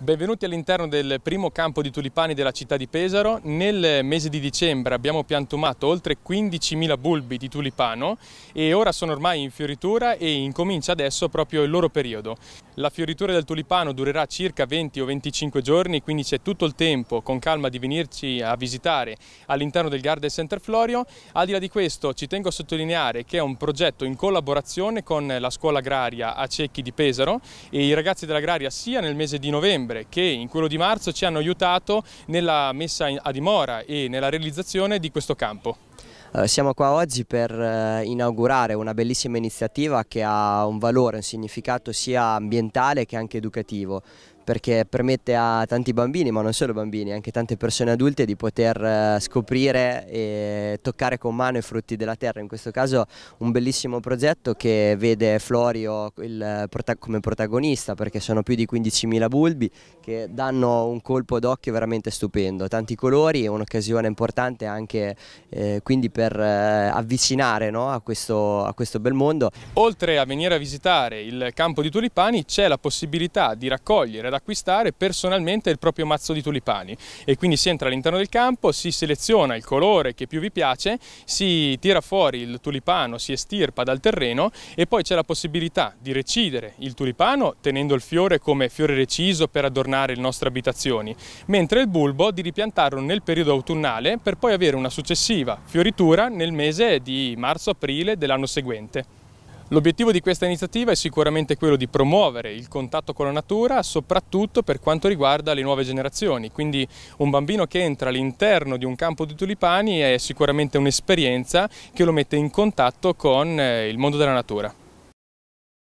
Benvenuti all'interno del primo campo di tulipani della città di Pesaro. Nel mese di dicembre abbiamo piantumato oltre 15.000 bulbi di tulipano e ora sono ormai in fioritura e incomincia adesso proprio il loro periodo. La fioritura del tulipano durerà circa 20 o 25 giorni, quindi c'è tutto il tempo con calma di venirci a visitare all'interno del Garden Center Florio. Al di là di questo ci tengo a sottolineare che è un progetto in collaborazione con la scuola agraria a Cecchi di Pesaro e i ragazzi dell'agraria sia nel mese di novembre dicembre che in quello di marzo ci hanno aiutato nella messa a dimora e nella realizzazione di questo campo. Eh, siamo qua oggi per eh, inaugurare una bellissima iniziativa che ha un valore, un significato sia ambientale che anche educativo, perché permette a tanti bambini, ma non solo bambini, anche tante persone adulte di poter eh, scoprire e toccare con mano i frutti della terra. In questo caso un bellissimo progetto che vede Florio il, come protagonista perché sono più di 15.000 bulbi che danno un colpo d'occhio veramente stupendo, tanti colori e un'occasione importante anche eh, quindi per eh, avvicinare no, a, questo, a questo bel mondo. Oltre a venire a visitare il campo di tulipani c'è la possibilità di raccogliere da acquistare personalmente il proprio mazzo di tulipani e quindi si entra all'interno del campo, si seleziona il colore che più vi piace, si tira fuori il tulipano, si estirpa dal terreno e poi c'è la possibilità di recidere il tulipano tenendo il fiore come fiore reciso per adornare le nostre abitazioni, mentre il bulbo di ripiantarlo nel periodo autunnale per poi avere una successiva fioritura nel mese di marzo-aprile dell'anno seguente. L'obiettivo di questa iniziativa è sicuramente quello di promuovere il contatto con la natura, soprattutto per quanto riguarda le nuove generazioni. Quindi un bambino che entra all'interno di un campo di tulipani è sicuramente un'esperienza che lo mette in contatto con eh, il mondo della natura.